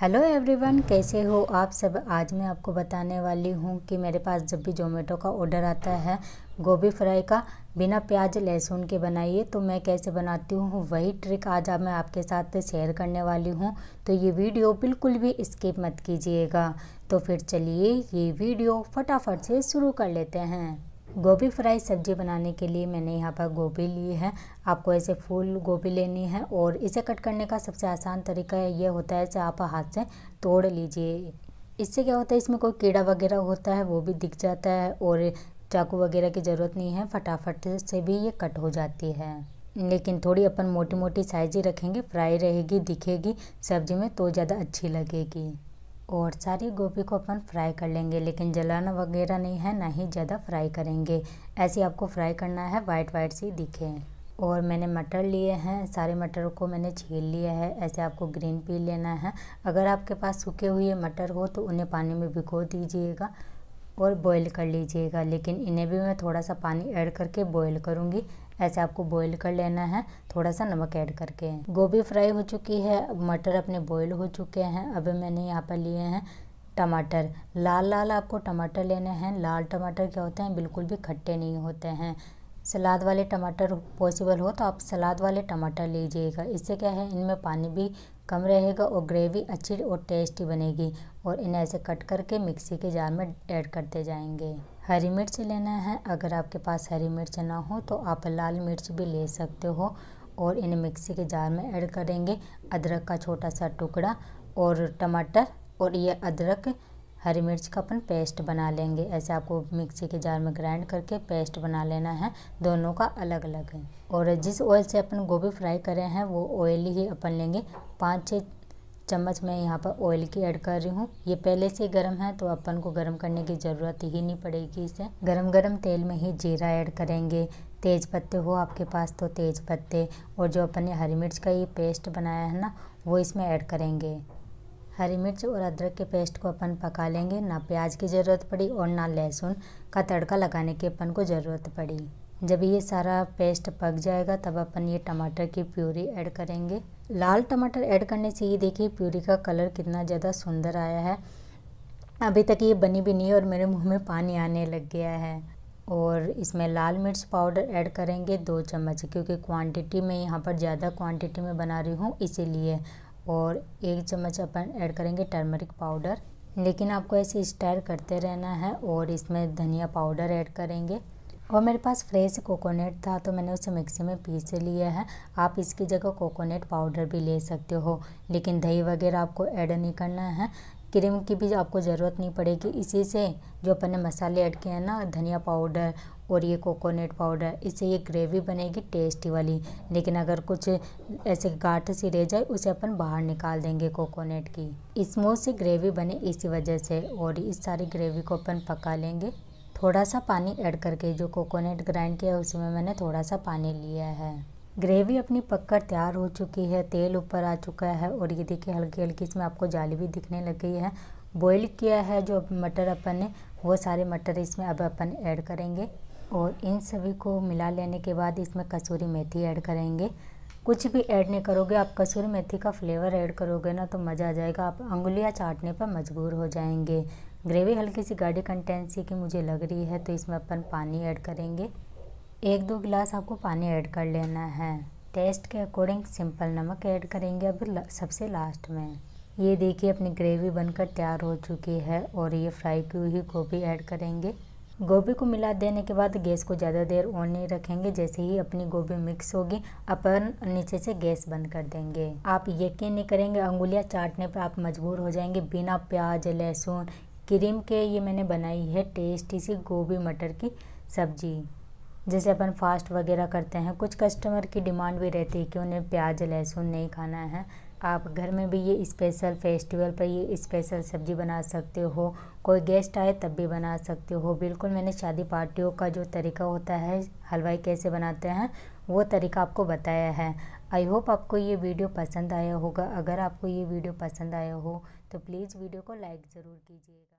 hello everyone कैसे हो आप सब आज मैं आपको बताने वाली हूँ कि मेरे पास जब भी जोमेटो का ऑर्डर आता है गोभी फ्राई का बिना प्याज लहसुन के बनाइए तो मैं कैसे बनाती हूँ वही ट्रिक आज मैं आपके साथ शेयर करने वाली हूँ तो ये वीडियो बिल्कुल भी स्किप मत कीजिएगा तो फिर चलिए ये वीडियो फटाफट से शुरू कर लेते हैं गोभी फ्राई सब्ज़ी बनाने के लिए मैंने यहाँ पर गोभी ली है आपको ऐसे फूल गोभी लेनी है और इसे कट करने का सबसे आसान तरीका ये होता है जो आप हाथ से तोड़ लीजिए इससे क्या होता है इसमें कोई कीड़ा वगैरह होता है वो भी दिख जाता है और चाकू वगैरह की ज़रूरत नहीं है फटाफट से भी ये कट हो जाती है लेकिन थोड़ी अपन मोटी मोटी साइज ही रखेंगे फ्राई रहेगी दिखेगी सब्ज़ी में तो ज़्यादा अच्छी लगेगी और सारी गोभी को अपन फ्राई कर लेंगे लेकिन जलाना वगैरह नहीं है ना ही ज़्यादा फ्राई करेंगे ऐसे आपको फ्राई करना है वाइट वाइट सी दिखे और मैंने मटर लिए हैं सारे मटर को मैंने छील लिया है ऐसे आपको ग्रीन पी लेना है अगर आपके पास सूखे हुए मटर हो तो उन्हें पानी में भिगो दीजिएगा और बॉईल कर लीजिएगा लेकिन इन्हें भी मैं थोड़ा सा पानी ऐड करके बॉईल करूँगी ऐसे आपको बॉईल कर लेना है थोड़ा सा नमक ऐड करके गोभी फ्राई हो चुकी है मटर अपने बॉईल हो चुके हैं अभी मैंने यहाँ पर लिए हैं टमाटर लाल लाल आपको टमाटर लेने हैं लाल टमाटर क्या होते हैं बिल्कुल भी खट्टे नहीं होते हैं सलाद वाले टमाटर पॉसिबल हो तो आप सलाद वाले टमाटर लीजिएगा इससे क्या है इनमें पानी भी कम रहेगा और ग्रेवी अच्छी और टेस्टी बनेगी और इन्हें ऐसे कट करके मिक्सी के जार में ऐड करते जाएंगे हरी मिर्च लेना है अगर आपके पास हरी मिर्च ना हो तो आप लाल मिर्च भी ले सकते हो और इन्हें मिक्सी के जार में ऐड करेंगे अदरक का छोटा सा टुकड़ा और टमाटर और ये अदरक हरी मिर्च का अपन पेस्ट बना लेंगे ऐसे आपको मिक्सी के जार में ग्राइंड करके पेस्ट बना लेना है दोनों का अलग अलग है और जिस ऑयल से अपन गोभी फ्राई करे हैं वो ऑयल ही अपन लेंगे पाँच छः चम्मच मैं यहाँ पर ऑयल की ऐड कर रही हूँ ये पहले से गर्म है तो अपन को गर्म करने की ज़रूरत ही नहीं पड़ेगी इसे गर्म गर्म तेल में ही जीरा ऐड करेंगे तेज पत्ते हो आपके पास तो तेज पत्ते और जो अपन ने हरी मिर्च का ये पेस्ट बनाया है ना वो इसमें ऐड करेंगे हरी मिर्च और अदरक के पेस्ट को अपन पका लेंगे ना प्याज की ज़रूरत पड़ी और ना लहसुन का तड़का लगाने की अपन को ज़रूरत पड़ी जब ये सारा पेस्ट पक जाएगा तब अपन ये टमाटर की प्यूरी ऐड करेंगे लाल टमाटर ऐड करने से ये देखिए प्यूरी का कलर कितना ज़्यादा सुंदर आया है अभी तक ये बनी भी नहीं और मेरे मुँह में पानी आने लग गया है और इसमें लाल मिर्च पाउडर ऐड करेंगे दो चम्मच क्योंकि क्वांटिटी में यहाँ पर ज़्यादा क्वांटिटी में बना रही हूँ इसीलिए और एक चम्मच अपन ऐड करेंगे टर्मरिक पाउडर लेकिन आपको ऐसे स्टायर करते रहना है और इसमें धनिया पाउडर ऐड करेंगे और मेरे पास फ्रेश कोकोनट था तो मैंने उसे मिक्सी में पीस लिया है आप इसकी जगह कोकोनट पाउडर भी ले सकते हो लेकिन दही वगैरह आपको ऐड नहीं करना है क्रीम की भी आपको ज़रूरत नहीं पड़ेगी इसी से जो अपन ने मसाले ऐड किए हैं ना धनिया पाउडर और ये कोकोनट पाउडर इससे ये ग्रेवी बनेगी टेस्टी वाली लेकिन अगर कुछ ऐसे गाठ सी रह जाए उसे अपन बाहर निकाल देंगे कोकोनट की स्मूथ सी ग्रेवी बने इसी वजह से और इस सारी ग्रेवी को अपन पका लेंगे थोड़ा सा पानी ऐड करके जो कोकोनट ग्राइंड किया है उसमें मैंने थोड़ा सा पानी लिया है ग्रेवी अपनी पककर तैयार हो चुकी है तेल ऊपर आ चुका है और ये देखिए हल्की हल्की इसमें आपको जाली भी दिखने लग गई है बॉईल किया है जो मटर अपन ने वो सारे मटर इसमें अब अपन ऐड करेंगे और इन सभी को मिला लेने के बाद इसमें कसूरी मेथी ऐड करेंगे कुछ भी ऐड नहीं करोगे आप कसूरी मेथी का फ्लेवर ऐड करोगे ना तो मज़ा आ जाएगा आप अंगुलियाँ चाटने पर मजबूर हो जाएंगे ग्रेवी हल्की सी गाढ़ी कंटेंसी की मुझे लग रही है तो इसमें अपन पानी ऐड करेंगे एक दो गिलास आपको पानी ऐड कर लेना है टेस्ट के अकॉर्डिंग सिंपल नमक ऐड करेंगे अब सबसे लास्ट में ये देखिए अपनी ग्रेवी बनकर तैयार हो चुकी है और ये फ्राई की हुई गोभी ऐड करेंगे गोभी को मिला देने के बाद गैस को ज़्यादा देर ऑन नहीं रखेंगे जैसे ही अपनी गोभी मिक्स होगी अपन नीचे से गैस बंद कर देंगे आप यकीन नहीं करेंगे अंगुलियां चाटने पर आप मजबूर हो जाएंगे बिना प्याज लहसुन क्रीम के ये मैंने बनाई है टेस्टी सी गोभी मटर की सब्जी जैसे अपन फास्ट वगैरह करते हैं कुछ कस्टमर की डिमांड भी रहती है कि उन्हें प्याज लहसुन नहीं खाना है आप घर में भी ये स्पेशल फेस्टिवल पर ये स्पेशल सब्ज़ी बना सकते हो कोई गेस्ट आए तब भी बना सकते हो बिल्कुल मैंने शादी पार्टियों का जो तरीका होता है हलवाई कैसे बनाते हैं वो तरीका आपको बताया है आई होप आपको ये वीडियो पसंद आया होगा अगर आपको ये वीडियो पसंद आया हो तो प्लीज़ वीडियो को लाइक ज़रूर कीजिएगा